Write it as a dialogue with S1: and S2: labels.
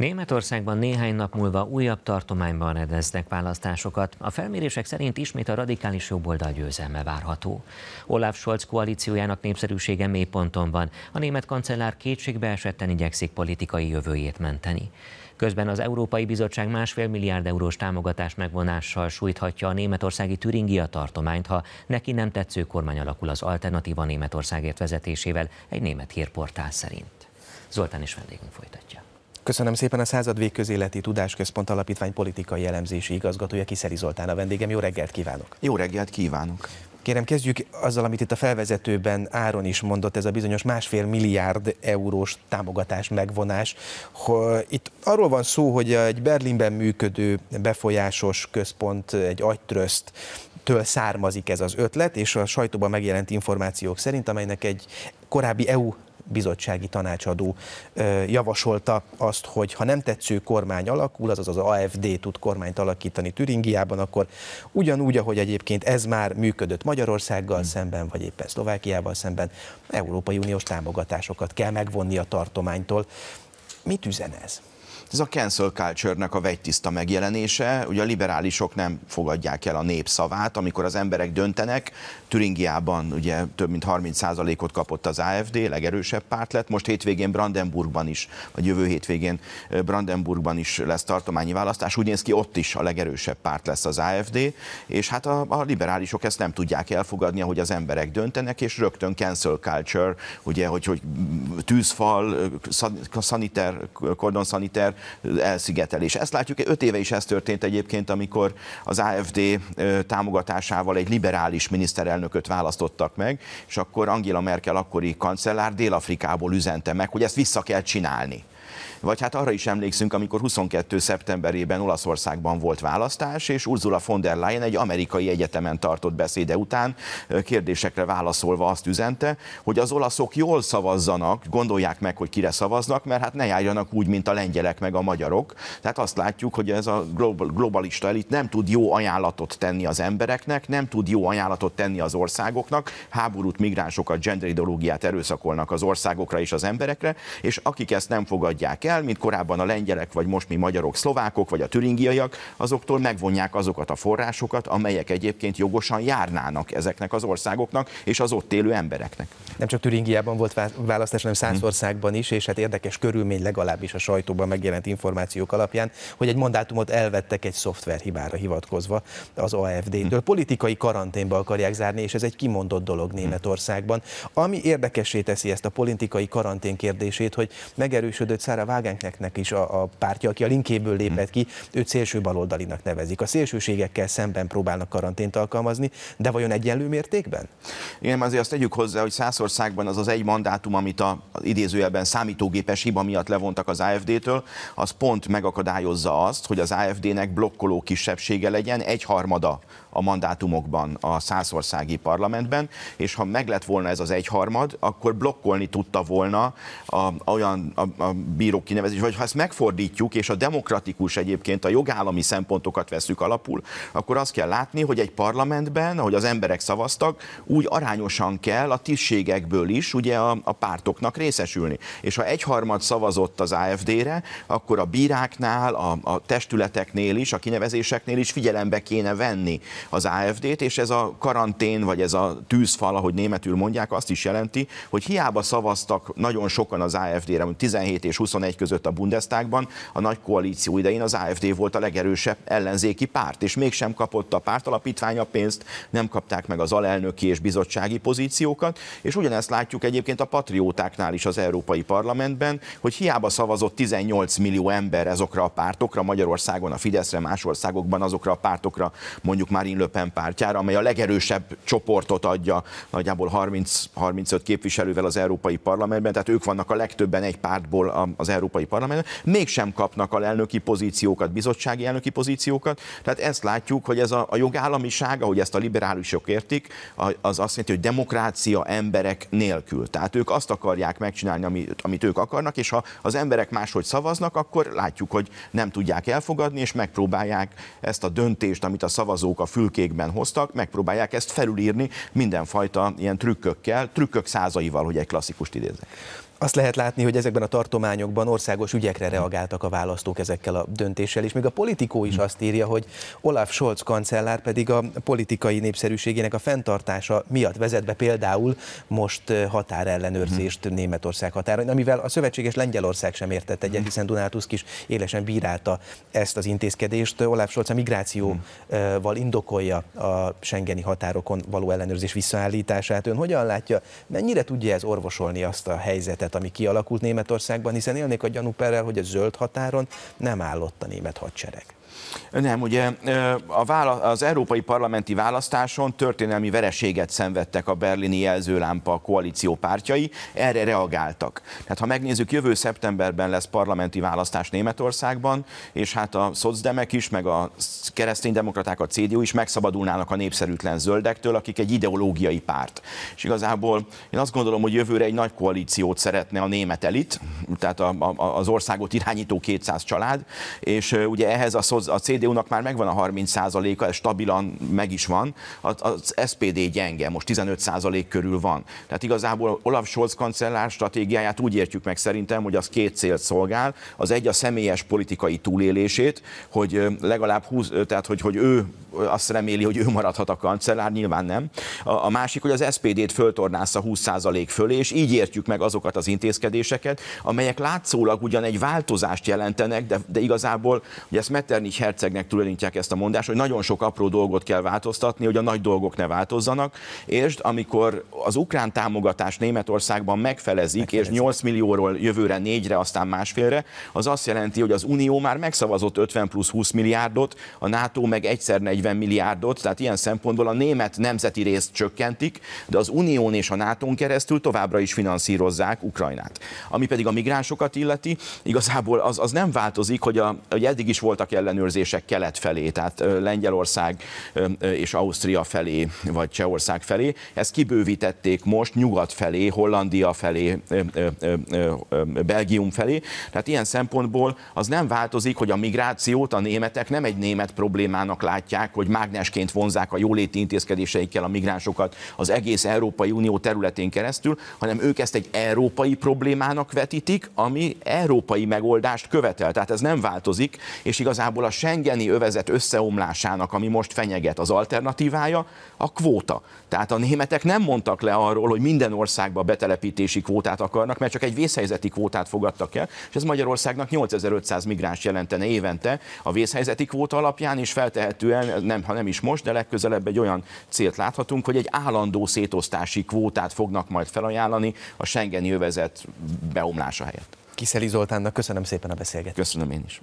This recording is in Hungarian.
S1: Németországban néhány nap múlva újabb tartományban rendeznek választásokat. A felmérések szerint ismét a radikális jobboldal győzelme várható. Olaf Scholz koalíciójának népszerűsége mélyponton van. A német kancellár kétségbe esetten igyekszik politikai jövőjét menteni. Közben az Európai Bizottság másfél milliárd eurós támogatás megvonással sújthatja a németországi Türingia tartományt, ha neki nem tetsző kormány alakul az alternatíva Németországért vezetésével, egy német hírportál szerint. Zoltán is vendégünk folytatja.
S2: Köszönöm szépen a század végközéleti tudásközpont alapítvány politikai elemzési igazgatója Kiszeri Zoltán a vendégem. Jó reggelt kívánok! Jó reggelt kívánok! Kérem, kezdjük azzal, amit itt a felvezetőben Áron is mondott, ez a bizonyos másfél milliárd eurós támogatás megvonás. Itt arról van szó, hogy egy Berlinben működő befolyásos központ, egy agytröszt től származik ez az ötlet, és a sajtóban megjelent információk szerint, amelynek egy korábbi EU bizottsági tanácsadó javasolta azt, hogy ha nem tetsző kormány alakul, azaz az AFD tud kormányt alakítani Türingiában, akkor ugyanúgy, ahogy egyébként ez már működött Magyarországgal hmm. szemben, vagy éppen Szlovákiával szemben,
S1: Európai Uniós támogatásokat kell megvonni a tartománytól. Mit üzen ez? Ez a cancel culture a vegytiszta megjelenése, ugye a liberálisok nem fogadják el a népszavát, amikor az emberek döntenek, Türingiában ugye több mint 30%-ot kapott az AFD, legerősebb párt lett, most hétvégén Brandenburgban is, vagy jövő hétvégén eh, Brandenburgban is lesz tartományi választás, úgy néz ki ott is a legerősebb párt lesz az AFD, és hát a, a liberálisok ezt nem tudják elfogadni, hogy az emberek döntenek, és rögtön cancel culture, ugye, hogy, hogy tűzfal, eh, szaniter, kordonszaniter, ember elszigetelés. Ezt látjuk, öt éve is ez történt egyébként, amikor az AFD támogatásával egy liberális miniszterelnököt választottak meg, és akkor Angela Merkel akkori kancellár Dél-Afrikából üzente meg, hogy ezt vissza kell csinálni. Vagy hát arra is emlékszünk, amikor 22. szeptemberében Olaszországban volt választás, és Ursula von der Leyen egy amerikai egyetemen tartott beszéde után kérdésekre válaszolva azt üzente, hogy az olaszok jól szavazzanak, gondolják meg, hogy kire szavaznak, mert hát ne járjanak úgy, mint a lengyelek meg a magyarok. Tehát azt látjuk, hogy ez a globalista elit nem tud jó ajánlatot tenni az embereknek, nem tud jó ajánlatot tenni az országoknak, háborút, migránsokat, gender ideológiát erőszakolnak az országokra és az emberekre, és akik ezt nem fogadják el, el, mint korábban a lengyelek, vagy most mi magyarok, szlovákok, vagy a türingiaiak, azoktól megvonják azokat a forrásokat, amelyek egyébként jogosan járnának ezeknek az országoknak és az ott élő embereknek.
S2: Nem csak Türingiában volt választás, hanem száz országban is, és hát érdekes körülmény legalábbis a sajtóban megjelent információk alapján, hogy egy mandátumot elvettek egy szoftverhibára hivatkozva az AFD-től. Politikai karanténba akarják zárni, és ez egy kimondott dolog Németországban. Ami érdekessé teszi ezt a politikai karantén kérdését, hogy megerősödött Szára Wagenknechtnek is a, a pártja, aki a linkéből lépett ki, őt szélső baloldalinak nevezik. A szélsőségekkel szemben próbálnak karantént alkalmazni, de vajon egyenlő mértékben?
S1: Igen, azért azt tegyük hozzá, hogy Szászországban az az egy mandátum, amit a idézőjelben számítógépes hiba miatt levontak az AFD-től, az pont megakadályozza azt, hogy az AFD-nek blokkoló kisebbsége legyen, egyharmada a mandátumokban a százországi parlamentben, és ha meg lett volna ez az egyharmad, akkor blokkolni tudta volna a, olyan a, a bírók kinevezés, vagy ha ezt megfordítjuk, és a demokratikus egyébként a jogállami szempontokat veszük alapul, akkor azt kell látni, hogy egy parlamentben, ahogy az emberek szavaztak, úgy arányosan kell a tisztségekből is ugye a, a pártoknak részesülni. És ha egyharmad szavazott az AFD-re, akkor a bíráknál, a, a testületeknél is, a kinevezéseknél is figyelembe kéne venni az AFD-t, és ez a karantén, vagy ez a tűzfal, ahogy németül mondják, azt is jelenti, hogy hiába szavaztak nagyon sokan az AFD-re, 17 és 21 között a Bundestagban, a nagy koalíció idején az AFD volt a legerősebb ellenzéki párt, és mégsem kapott a alapítványa pénzt, nem kapták meg az alelnöki és bizottsági pozíciókat, és ugyanezt látjuk egyébként a patriótáknál is az Európai Parlamentben, hogy hiába szavazott 18 millió ember ezokra a pártokra, Magyarországon a Fideszre, más országokban azokra a pártokra, mondjuk Marine Le Pen pártjára, amely a legerősebb csoportot adja nagyjából 30-35 képviselővel az Európai Parlamentben, tehát ők vannak a legtöbben egy pártból az Európai Európai Parlamentben, mégsem kapnak a elnöki pozíciókat, bizottsági elnöki pozíciókat. Tehát ezt látjuk, hogy ez a, a jogállamiság, ahogy ezt a liberálisok értik, az azt jelenti, hogy demokrácia emberek nélkül. Tehát ők azt akarják megcsinálni, amit, amit ők akarnak, és ha az emberek máshogy szavaznak, akkor látjuk, hogy nem tudják elfogadni, és megpróbálják ezt a döntést, amit a szavazók a fülkékben hoztak, megpróbálják ezt felülírni mindenfajta ilyen trükkökkel, trükkök százaival, hogy egy klasszikust idézek azt lehet látni, hogy ezekben a tartományokban országos ügyekre reagáltak
S2: a választók ezekkel a döntéssel, és még a politikó is hm. azt írja, hogy Olaf Scholz kancellár pedig a politikai népszerűségének a fenntartása miatt vezet be például most eh, határellenőrzést hm. Németország határain, amivel a szövetséges Lengyelország sem értett egyet, hm. hiszen Dunátuszk is élesen bírálta ezt az intézkedést. Olaf Scholz a migrációval eh, indokolja a Schengeni határokon való ellenőrzés visszaállítását. Ön hogyan látja, mennyire tudja ez orvosolni azt a helyzetet, helyzet, ami kialakult Németországban, hiszen élnék a gyanúperrel, hogy a zöld határon nem állott a német hadsereg.
S1: Nem, ugye a vála- az európai parlamenti választáson történelmi vereséget szenvedtek a berlini jelzőlámpa koalíció pártjai, erre reagáltak. Tehát ha megnézzük, jövő szeptemberben lesz parlamenti választás Németországban, és hát a szocdemek is, meg a kereszténydemokraták, a CDU is megszabadulnának a népszerűtlen zöldektől, akik egy ideológiai párt. És igazából én azt gondolom, hogy jövőre egy nagy koalíciót szeret szeretne a német elit, tehát a, a, az országot irányító 200 család, és ugye ehhez a, a CDU-nak már megvan a 30%-a, ez stabilan meg is van, az SPD gyenge, most 15% körül van. Tehát igazából Olaf Scholz kancellár stratégiáját úgy értjük meg szerintem, hogy az két célt szolgál. Az egy a személyes politikai túlélését, hogy legalább 20, tehát hogy, hogy ő azt reméli, hogy ő maradhat a kancellár, nyilván nem. A, a másik, hogy az SPD-t föltornásza 20% fölé, és így értjük meg azokat az intézkedéseket, amelyek látszólag ugyan egy változást jelentenek, de, de igazából, hogy ezt Metternich hercegnek tulajdonítják ezt a mondást, hogy nagyon sok apró dolgot kell változtatni, hogy a nagy dolgok ne változzanak, és amikor az ukrán támogatás Németországban megfelezik, megfelezik. és 8 millióról jövőre négyre, aztán másfélre, az azt jelenti, hogy az Unió már megszavazott 50 plusz 20 milliárdot, a NATO meg egyszer 40 milliárdot, tehát ilyen szempontból a német nemzeti részt csökkentik, de az Unión és a NATO-n keresztül továbbra is finanszírozzák Ukrán Ukrajnát. Ami pedig a migránsokat illeti, igazából az, az nem változik, hogy, a, hogy eddig is voltak ellenőrzések kelet felé, tehát Lengyelország és Ausztria felé, vagy Csehország felé. Ezt kibővítették most nyugat felé, Hollandia felé, Belgium felé. Tehát ilyen szempontból az nem változik, hogy a migrációt a németek nem egy német problémának látják, hogy mágnesként vonzák a jóléti intézkedéseikkel a migránsokat az egész Európai Unió területén keresztül, hanem ők ezt egy európai amerikai problémának vetítik, ami európai megoldást követel. Tehát ez nem változik, és igazából a Schengeni övezet összeomlásának, ami most fenyeget, az alternatívája a kvóta. Tehát a németek nem mondtak le arról, hogy minden országba betelepítési kvótát akarnak, mert csak egy vészhelyzeti kvótát fogadtak el, és ez Magyarországnak 8500 migráns jelentene évente a vészhelyzeti kvóta alapján, és feltehetően, nem, ha nem is most, de legközelebb egy olyan célt láthatunk, hogy egy állandó szétosztási kvótát fognak majd felajánlani a Schengeni övezet úgynevezett beomlása helyett.
S2: Kiszeli Zoltánnak köszönöm szépen a beszélgetést. Köszönöm én is.